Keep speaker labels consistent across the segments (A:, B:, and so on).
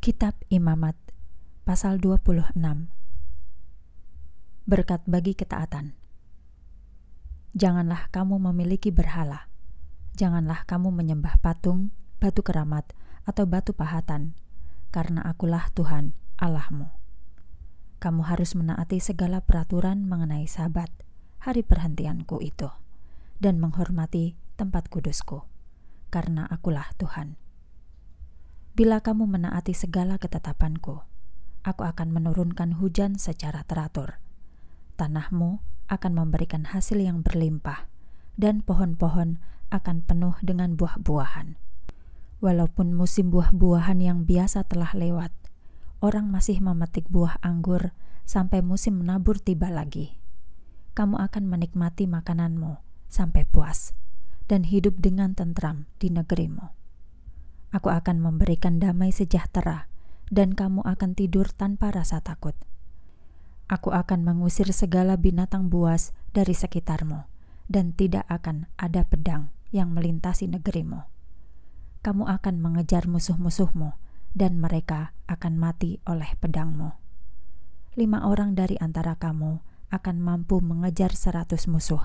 A: Kitab Imamat pasal 26 Berkat bagi ketaatan Janganlah kamu memiliki berhala Janganlah kamu menyembah patung, batu keramat, atau batu pahatan Karena akulah Tuhan Allahmu Kamu harus menaati segala peraturan mengenai sabat Hari perhentianku itu Dan menghormati tempat kudusku Karena akulah Tuhan Bila kamu menaati segala ketetapanku, aku akan menurunkan hujan secara teratur. Tanahmu akan memberikan hasil yang berlimpah, dan pohon-pohon akan penuh dengan buah-buahan. Walaupun musim buah-buahan yang biasa telah lewat, orang masih memetik buah anggur sampai musim menabur tiba lagi. Kamu akan menikmati makananmu sampai puas dan hidup dengan tentram di negerimu. Aku akan memberikan damai sejahtera, dan kamu akan tidur tanpa rasa takut. Aku akan mengusir segala binatang buas dari sekitarmu, dan tidak akan ada pedang yang melintasi negerimu. Kamu akan mengejar musuh-musuhmu, dan mereka akan mati oleh pedangmu. Lima orang dari antara kamu akan mampu mengejar seratus musuh,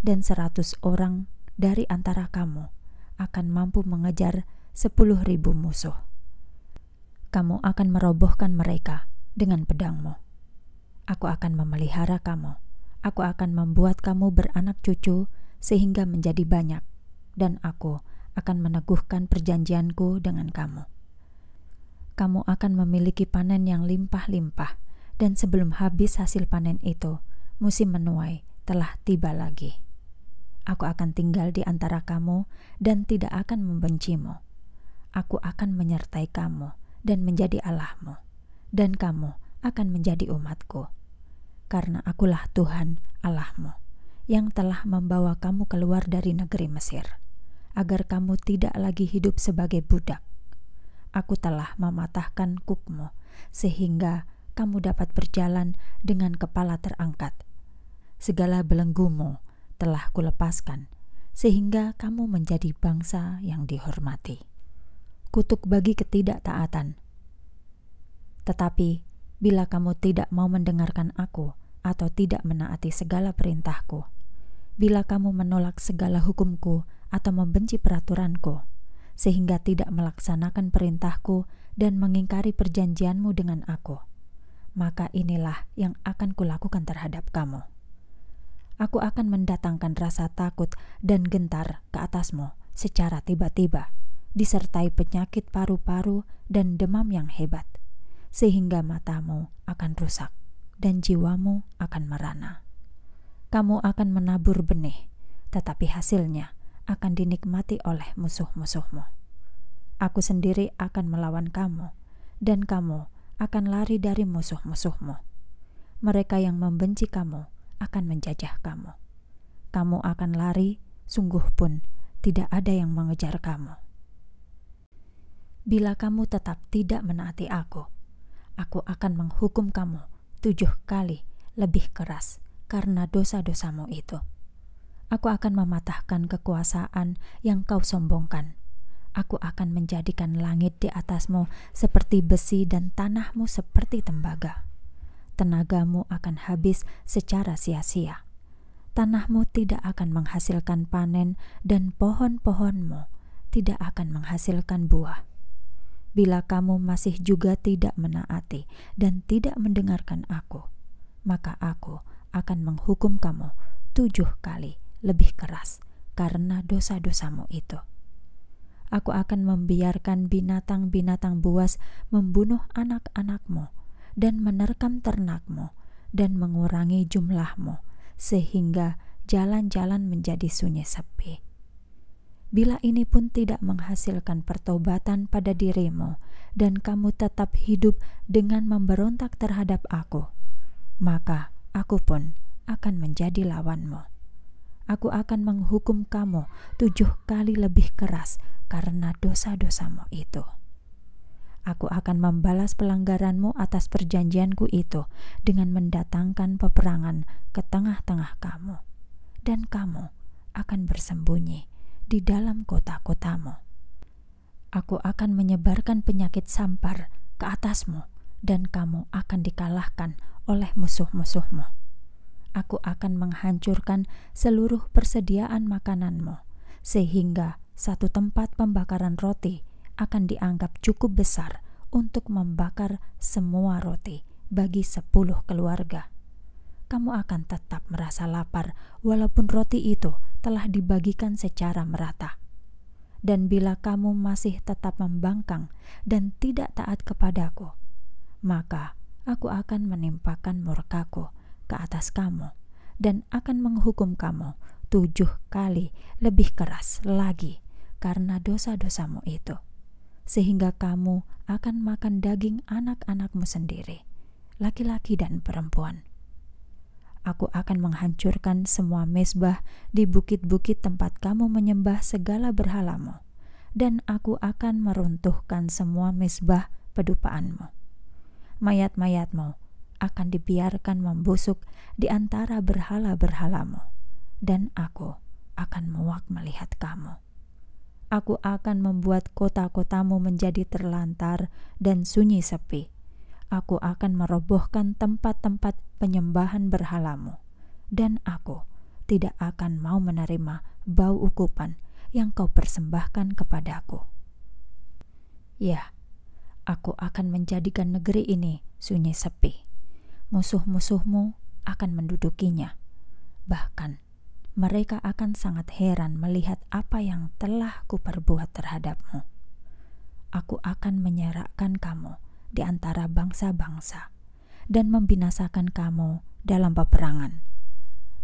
A: dan seratus orang dari antara kamu akan mampu mengejar sepuluh ribu musuh. Kamu akan merobohkan mereka dengan pedangmu. Aku akan memelihara kamu. Aku akan membuat kamu beranak cucu sehingga menjadi banyak, dan aku akan meneguhkan perjanjianku dengan kamu. Kamu akan memiliki panen yang limpah-limpah, dan sebelum habis hasil panen itu, musim menuai telah tiba lagi. Aku akan tinggal di antara kamu dan tidak akan membencimu aku akan menyertai kamu dan menjadi Allahmu, dan kamu akan menjadi umatku. Karena akulah Tuhan Allahmu, yang telah membawa kamu keluar dari negeri Mesir, agar kamu tidak lagi hidup sebagai budak. Aku telah mematahkan kukmu, sehingga kamu dapat berjalan dengan kepala terangkat. Segala belenggumu telah kulepaskan, sehingga kamu menjadi bangsa yang dihormati kutuk bagi ketidaktaatan. Tetapi, bila kamu tidak mau mendengarkan aku atau tidak menaati segala perintahku, bila kamu menolak segala hukumku atau membenci peraturanku, sehingga tidak melaksanakan perintahku dan mengingkari perjanjianmu dengan aku, maka inilah yang akan kulakukan terhadap kamu. Aku akan mendatangkan rasa takut dan gentar ke atasmu secara tiba-tiba disertai penyakit paru-paru dan demam yang hebat, sehingga matamu akan rusak dan jiwamu akan merana. Kamu akan menabur benih, tetapi hasilnya akan dinikmati oleh musuh-musuhmu. Aku sendiri akan melawan kamu, dan kamu akan lari dari musuh-musuhmu. Mereka yang membenci kamu akan menjajah kamu. Kamu akan lari, sungguh pun tidak ada yang mengejar kamu. Bila kamu tetap tidak menaati aku, aku akan menghukum kamu tujuh kali lebih keras karena dosa-dosamu itu. Aku akan mematahkan kekuasaan yang kau sombongkan. Aku akan menjadikan langit di atasmu seperti besi dan tanahmu seperti tembaga. Tenagamu akan habis secara sia-sia. Tanahmu tidak akan menghasilkan panen, dan pohon-pohonmu tidak akan menghasilkan buah bila kamu masih juga tidak menaati dan tidak mendengarkan aku, maka aku akan menghukum kamu tujuh kali lebih keras karena dosa-dosamu itu. Aku akan membiarkan binatang-binatang buas membunuh anak-anakmu dan menerkam ternakmu dan mengurangi jumlahmu sehingga jalan-jalan menjadi sunyi sepi bila ini pun tidak menghasilkan pertobatan pada dirimu, dan kamu tetap hidup dengan memberontak terhadap Aku, maka Aku pun akan menjadi lawanmu. Aku akan menghukum kamu tujuh kali lebih keras karena dosa-dosamu itu. Aku akan membalas pelanggaranmu atas perjanjianku itu dengan mendatangkan peperangan ke tengah-tengah kamu, dan kamu akan bersembunyi di dalam kota-kotamu. Aku akan menyebarkan penyakit sampar ke atasmu, dan kamu akan dikalahkan oleh musuh-musuhmu. Aku akan menghancurkan seluruh persediaan makananmu, sehingga satu tempat pembakaran roti akan dianggap cukup besar untuk membakar semua roti bagi sepuluh keluarga. Kamu akan tetap merasa lapar, walaupun roti itu telah dibagikan secara merata. Dan bila kamu masih tetap membangkang dan tidak taat kepadaku, maka aku akan menimpakan murkaku ke atas kamu dan akan menghukum kamu tujuh kali lebih keras lagi karena dosa-dosamu itu. Sehingga kamu akan makan daging anak-anakmu sendiri, laki-laki dan perempuan aku akan menghancurkan semua mesbah di bukit-bukit tempat kamu menyembah segala berhalamu, dan aku akan meruntuhkan semua mesbah pedupaanmu. Mayat-mayatmu akan dibiarkan membusuk di antara berhala-berhalamu, dan aku akan muak melihat kamu. Aku akan membuat kota-kotamu menjadi terlantar dan sunyi sepi aku akan merobohkan tempat-tempat penyembahan berhalamu, dan aku tidak akan mau menerima bau ukupan yang kau persembahkan kepadaku. Ya, aku akan menjadikan negeri ini sunyi sepi. Musuh-musuhmu akan mendudukinya. Bahkan, mereka akan sangat heran melihat apa yang telah kuperbuat terhadapmu. Aku akan menyerahkan kamu di antara bangsa-bangsa dan membinasakan kamu dalam peperangan.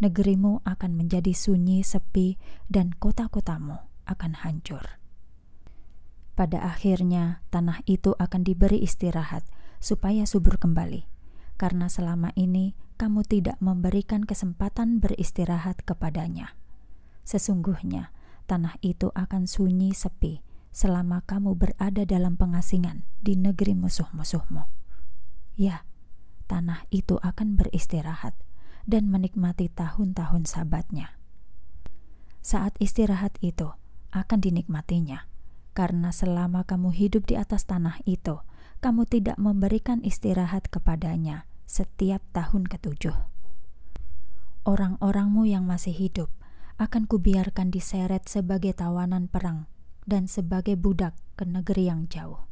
A: Negerimu akan menjadi sunyi, sepi, dan kota-kotamu akan hancur. Pada akhirnya, tanah itu akan diberi istirahat supaya subur kembali, karena selama ini kamu tidak memberikan kesempatan beristirahat kepadanya. Sesungguhnya, tanah itu akan sunyi sepi selama kamu berada dalam pengasingan di negeri musuh-musuhmu. Ya, tanah itu akan beristirahat dan menikmati tahun-tahun sabatnya. Saat istirahat itu akan dinikmatinya, karena selama kamu hidup di atas tanah itu, kamu tidak memberikan istirahat kepadanya setiap tahun ketujuh. Orang-orangmu yang masih hidup akan kubiarkan diseret sebagai tawanan perang dan sebagai budak ke negeri yang jauh.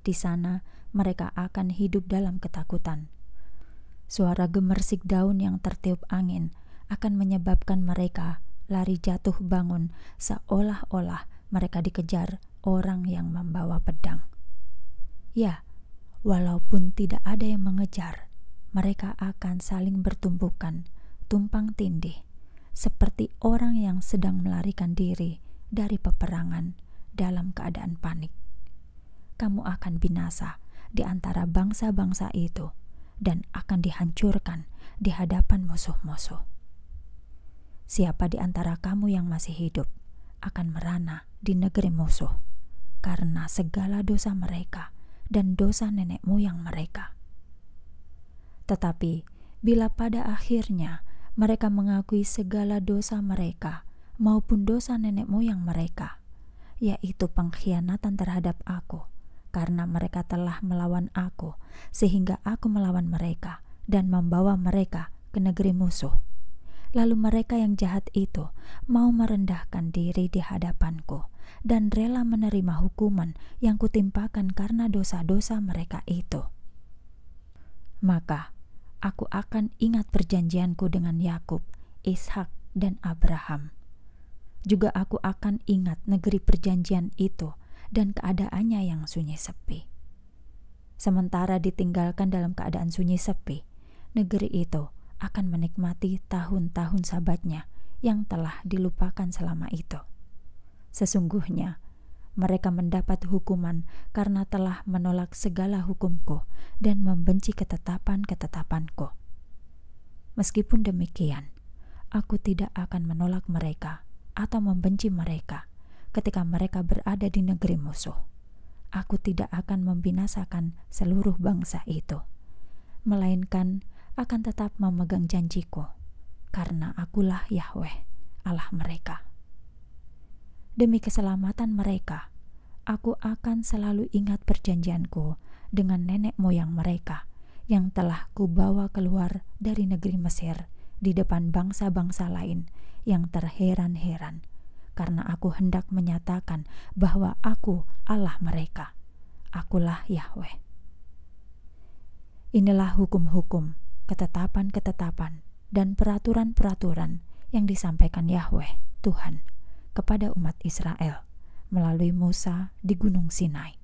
A: Di sana, mereka akan hidup dalam ketakutan. Suara gemersik daun yang tertiup angin akan menyebabkan mereka lari jatuh bangun, seolah-olah mereka dikejar orang yang membawa pedang. Ya, walaupun tidak ada yang mengejar, mereka akan saling bertumpukan, tumpang tindih, seperti orang yang sedang melarikan diri dari peperangan dalam keadaan panik. Kamu akan binasa di antara bangsa-bangsa itu dan akan dihancurkan di hadapan musuh-musuh. Siapa di antara kamu yang masih hidup akan merana di negeri musuh karena segala dosa mereka dan dosa nenek moyang mereka. Tetapi bila pada akhirnya mereka mengakui segala dosa mereka maupun dosa nenek moyang mereka, yaitu pengkhianatan terhadap aku, karena mereka telah melawan aku, sehingga aku melawan mereka dan membawa mereka ke negeri musuh. Lalu mereka yang jahat itu mau merendahkan diri di hadapanku dan rela menerima hukuman yang kutimpakan karena dosa-dosa mereka itu. Maka aku akan ingat perjanjianku dengan Yakub, Ishak, dan Abraham juga aku akan ingat negeri perjanjian itu dan keadaannya yang sunyi sepi. Sementara ditinggalkan dalam keadaan sunyi sepi, negeri itu akan menikmati tahun-tahun sahabatnya yang telah dilupakan selama itu. Sesungguhnya, mereka mendapat hukuman karena telah menolak segala hukumku dan membenci ketetapan-ketetapanku. Meskipun demikian, aku tidak akan menolak mereka atau membenci mereka ketika mereka berada di negeri musuh. Aku tidak akan membinasakan seluruh bangsa itu, melainkan akan tetap memegang janjiku, karena akulah Yahweh, Allah mereka. Demi keselamatan mereka, aku akan selalu ingat perjanjianku dengan nenek moyang mereka yang telah kubawa keluar dari negeri Mesir di depan bangsa-bangsa lain yang terheran-heran, karena aku hendak menyatakan bahwa aku Allah mereka. Akulah Yahweh. Inilah hukum-hukum, ketetapan-ketetapan, dan peraturan-peraturan yang disampaikan Yahweh, Tuhan, kepada umat Israel melalui Musa di Gunung Sinai.